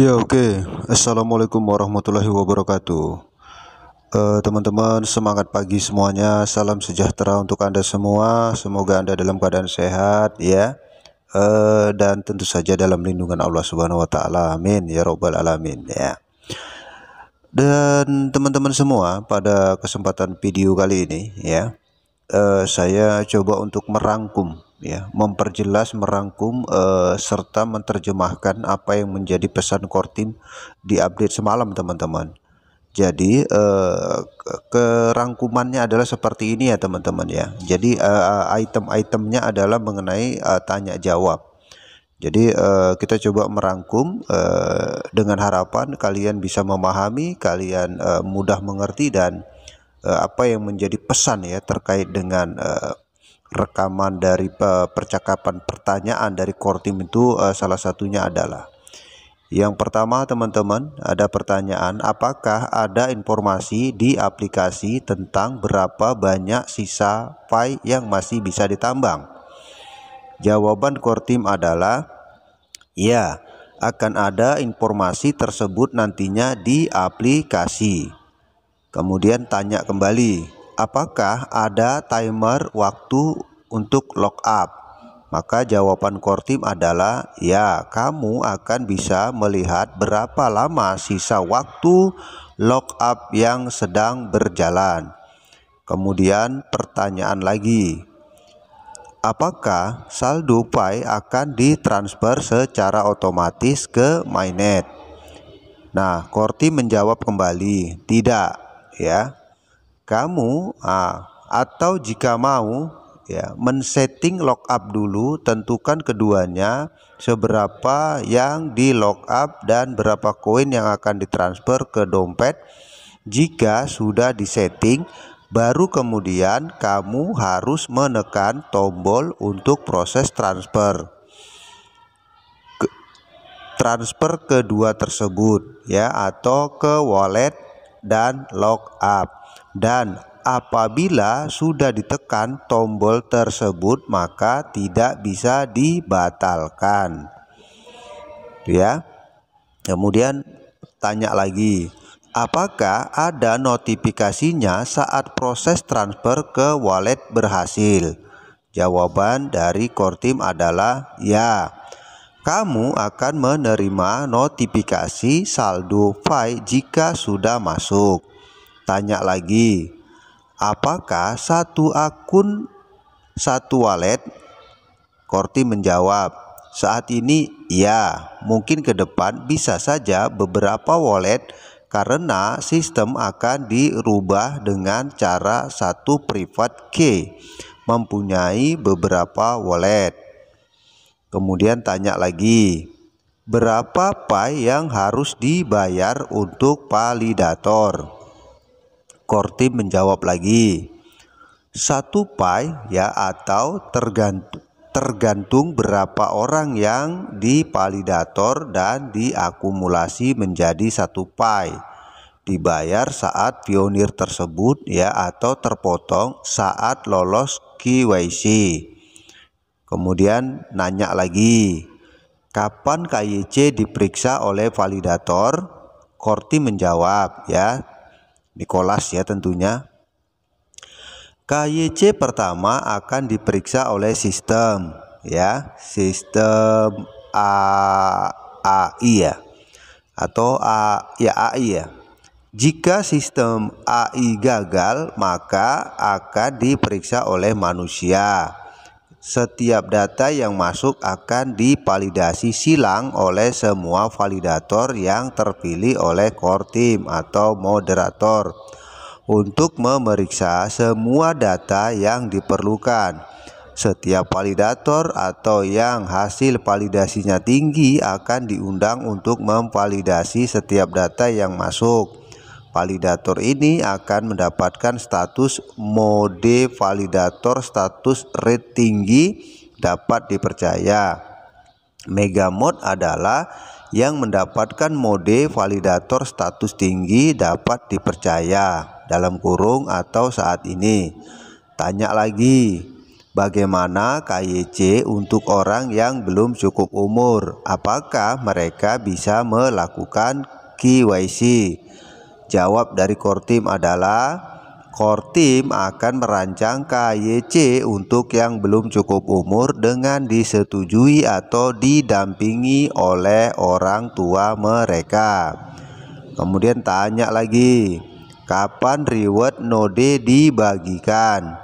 Ya oke, okay. assalamualaikum warahmatullahi wabarakatuh. Eh, teman-teman uh, semangat pagi semuanya, salam sejahtera untuk anda semua. Semoga anda dalam keadaan sehat ya, uh, dan tentu saja dalam lindungan Allah Subhanahu Wa Taala. Amin ya robbal alamin ya. Dan teman-teman semua pada kesempatan video kali ini ya, uh, saya coba untuk merangkum ya memperjelas merangkum eh, serta menerjemahkan apa yang menjadi pesan Kortim di update semalam teman-teman jadi eh, kerangkumannya adalah seperti ini ya teman-teman ya jadi eh, item-itemnya adalah mengenai tanya jawab jadi kita coba merangkum dengan harapan kalian bisa memahami kalian mudah mengerti dan apa yang menjadi pesan ya terkait dengan rekaman dari eh, percakapan pertanyaan dari core team itu eh, salah satunya adalah yang pertama teman-teman ada pertanyaan apakah ada informasi di aplikasi tentang berapa banyak sisa file yang masih bisa ditambang jawaban core team adalah ya akan ada informasi tersebut nantinya di aplikasi kemudian tanya kembali apakah ada timer waktu untuk lock up? Maka jawaban Kortim adalah ya kamu akan bisa melihat berapa lama sisa waktu lock up yang sedang berjalan. Kemudian pertanyaan lagi, apakah saldo Pi akan ditransfer secara otomatis ke mainnet? Nah, Korti menjawab kembali, tidak ya. Kamu ah, atau jika mau ya men-setting lock up dulu tentukan keduanya seberapa yang di lock up dan berapa koin yang akan ditransfer ke dompet jika sudah disetting baru kemudian kamu harus menekan tombol untuk proses transfer ke, transfer kedua tersebut ya atau ke wallet dan lock up dan apabila sudah ditekan tombol tersebut maka tidak bisa dibatalkan ya kemudian tanya lagi apakah ada notifikasinya saat proses transfer ke wallet berhasil jawaban dari core team adalah ya kamu akan menerima notifikasi saldo file jika sudah masuk. Tanya lagi, apakah satu akun satu wallet? Korti menjawab, saat ini ya, mungkin ke depan bisa saja beberapa wallet karena sistem akan dirubah dengan cara satu private key mempunyai beberapa wallet. Kemudian tanya lagi, berapa pay yang harus dibayar untuk validator? Korti menjawab lagi. Satu pai ya atau tergantung tergantung berapa orang yang dipalidator dan diakumulasi menjadi satu pai dibayar saat pionir tersebut ya atau terpotong saat lolos KYC kemudian nanya lagi kapan KYC diperiksa oleh validator Korti menjawab ya Nikolas ya tentunya. KYC pertama akan diperiksa oleh sistem ya, sistem A, AI ya atau A, ya AI ya. Jika sistem AI gagal, maka akan diperiksa oleh manusia. Setiap data yang masuk akan divalidasi silang oleh semua validator yang terpilih oleh core team atau moderator untuk memeriksa semua data yang diperlukan. Setiap validator atau yang hasil validasinya tinggi akan diundang untuk memvalidasi setiap data yang masuk validator ini akan mendapatkan status mode validator status rate tinggi dapat dipercaya. Megamod adalah yang mendapatkan mode validator status tinggi dapat dipercaya dalam kurung atau saat ini. Tanya lagi, bagaimana KYC untuk orang yang belum cukup umur? Apakah mereka bisa melakukan KYC? Jawab dari Kortim adalah Kortim akan merancang KYC untuk yang belum cukup umur dengan disetujui atau didampingi oleh orang tua mereka. Kemudian tanya lagi, kapan reward node dibagikan?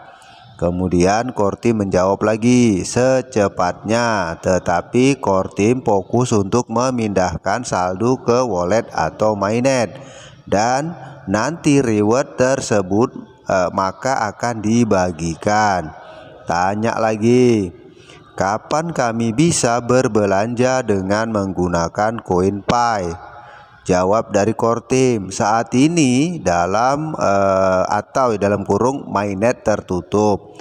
Kemudian Kortim menjawab lagi secepatnya tetapi Kortim fokus untuk memindahkan saldo ke wallet atau mainnet dan nanti reward tersebut eh, maka akan dibagikan. Tanya lagi, kapan kami bisa berbelanja dengan menggunakan koin Pi? Jawab dari core team, saat ini dalam eh, atau dalam kurung mainnet tertutup.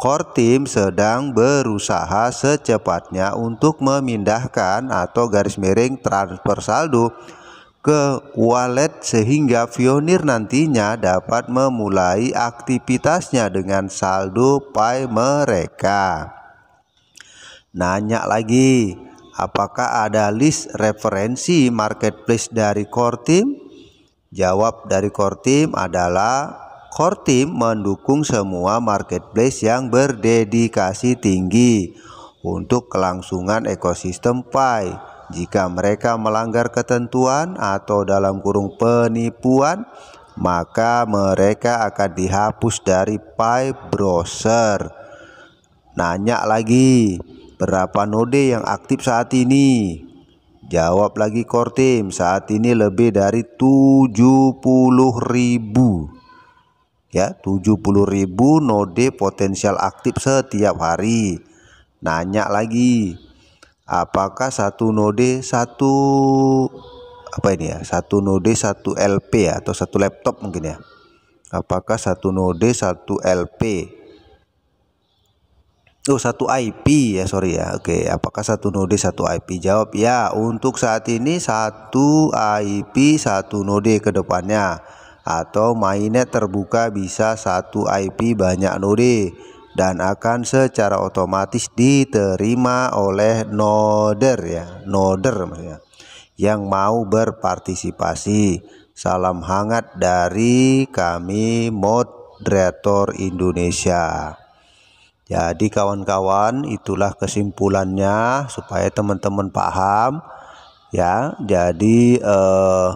Core team sedang berusaha secepatnya untuk memindahkan atau garis miring transfer saldo ke wallet sehingga Pionir nantinya dapat memulai aktivitasnya dengan saldo Pi mereka. Nanya lagi, apakah ada list referensi marketplace dari core team? Jawab dari core team adalah core team mendukung semua marketplace yang berdedikasi tinggi untuk kelangsungan ekosistem Pi jika mereka melanggar ketentuan atau dalam kurung penipuan, maka mereka akan dihapus dari pipe browser. Nanya lagi, berapa node yang aktif saat ini? Jawab lagi core Kortim, saat ini lebih dari 70.000 ribu. Ya, 70.000 node potensial aktif setiap hari. Nanya lagi, apakah satu node satu apa ini ya satu node satu LP ya atau satu laptop mungkin ya apakah satu node satu LP Oh satu IP ya sorry ya Oke apakah satu node satu IP jawab ya untuk saat ini satu IP satu node kedepannya atau mainnya terbuka bisa satu IP banyak node dan akan secara otomatis diterima oleh noder ya noder maksudnya yang mau berpartisipasi salam hangat dari kami moderator Indonesia jadi kawan-kawan itulah kesimpulannya supaya teman-teman paham ya jadi eh,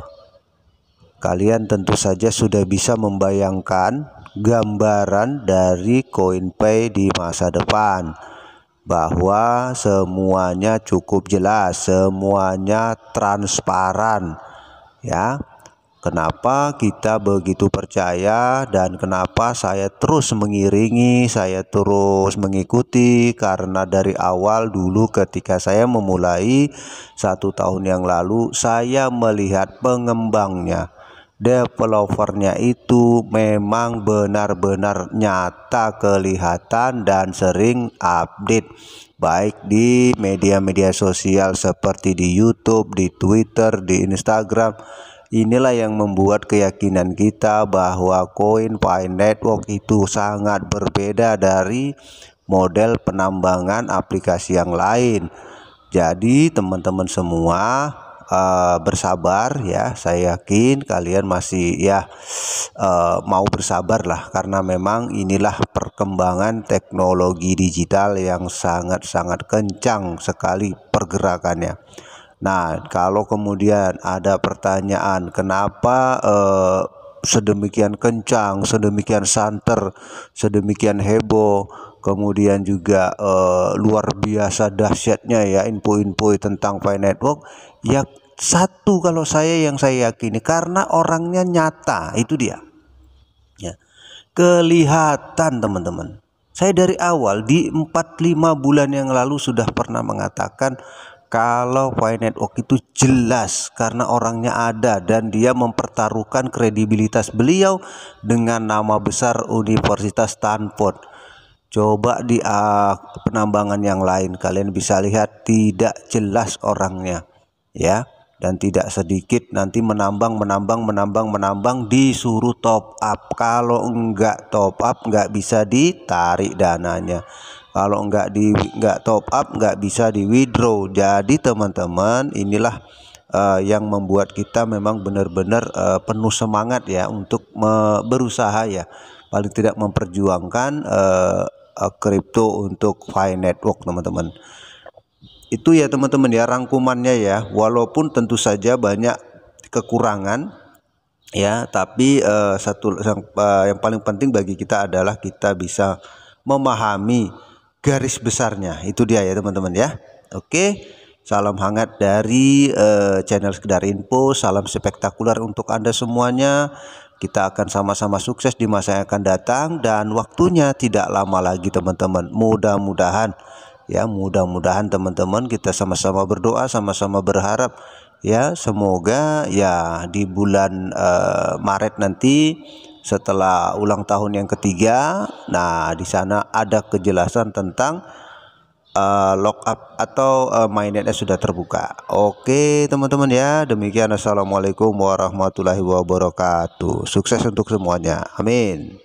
kalian tentu saja sudah bisa membayangkan gambaran dari CoinPay di masa depan bahwa semuanya cukup jelas, semuanya transparan ya. Kenapa kita begitu percaya dan kenapa saya terus mengiringi, saya terus mengikuti karena dari awal dulu ketika saya memulai satu tahun yang lalu saya melihat pengembangnya developernya itu memang benar-benar nyata kelihatan dan sering update baik di media-media sosial seperti di YouTube, di Twitter, di Instagram. Inilah yang membuat keyakinan kita bahwa koin Pi Network itu sangat berbeda dari model penambangan aplikasi yang lain. Jadi teman-teman semua uh, bersabar ya. Saya yakin kalian masih ya uh, mau bersabar lah karena memang inilah perkembangan teknologi digital yang sangat-sangat kencang sekali pergerakannya. Nah, kalau kemudian ada pertanyaan kenapa uh, sedemikian kencang, sedemikian santer, sedemikian heboh kemudian juga uh, luar biasa dahsyatnya ya info-info tentang Pi Network ya satu kalau saya yang saya yakini karena orangnya nyata itu dia ya kelihatan teman-teman saya dari awal di 4-5 bulan yang lalu sudah pernah mengatakan kalau Pi Network itu jelas karena orangnya ada dan dia mempertaruhkan kredibilitas beliau dengan nama besar Universitas Stanford Coba di uh, penambangan yang lain kalian bisa lihat tidak jelas orangnya ya dan tidak sedikit nanti menambang menambang menambang menambang disuruh top up kalau enggak top up enggak bisa ditarik dananya kalau enggak di enggak top up enggak bisa di withdraw jadi teman-teman inilah uh, yang membuat kita memang benar-benar uh, penuh semangat ya untuk berusaha ya paling tidak memperjuangkan uh, Eh, kripto untuk Fi Network teman-teman itu ya teman-teman ya rangkumannya ya walaupun tentu saja banyak kekurangan ya tapi uh, satu yang, uh, yang paling penting bagi kita adalah kita bisa memahami garis besarnya itu dia ya teman-teman ya oke salam hangat dari uh, channel sekedar info salam spektakuler untuk anda semuanya kita akan sama-sama sukses di masa yang akan datang dan waktunya tidak lama lagi teman-teman. Mudah-mudahan ya mudah-mudahan teman-teman kita sama-sama berdoa, sama-sama berharap ya semoga ya di bulan uh, Maret nanti setelah ulang tahun yang ketiga, nah di sana ada kejelasan tentang uh, up atau uh, eh, mainnetnya sudah terbuka. Oke, teman-teman ya. Demikian assalamualaikum warahmatullahi wabarakatuh. Sukses untuk semuanya. Amin.